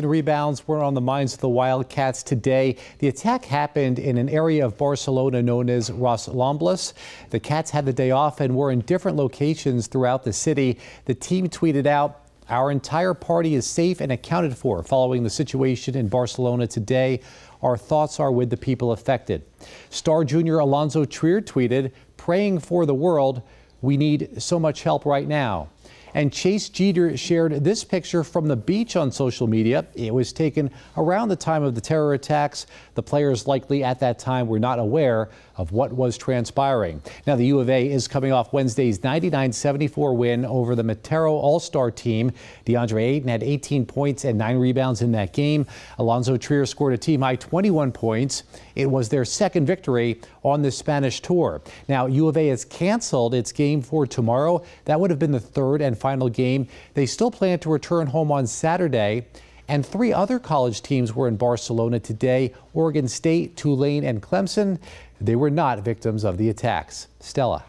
and rebounds were on the minds of the Wildcats today. The attack happened in an area of Barcelona known as Ros Lomblas. The Cats had the day off and were in different locations throughout the city. The team tweeted out, our entire party is safe and accounted for following the situation in Barcelona today. Our thoughts are with the people affected. Star junior Alonzo Trier tweeted, praying for the world. We need so much help right now. And Chase Jeter shared this picture from the beach on social media. It was taken around the time of the terror attacks. The players likely at that time were not aware of what was transpiring. Now, the U of A is coming off Wednesday's 99 74 win over the Matero All Star team. DeAndre Ayton had 18 points and nine rebounds in that game. Alonzo Trier scored a team high 21 points. It was their second victory on the Spanish tour. Now, U of A has canceled its game for tomorrow. That would have been the third and final game. They still plan to return home on Saturday. And three other college teams were in Barcelona today Oregon State, Tulane, and Clemson. They were not victims of the attacks. Stella.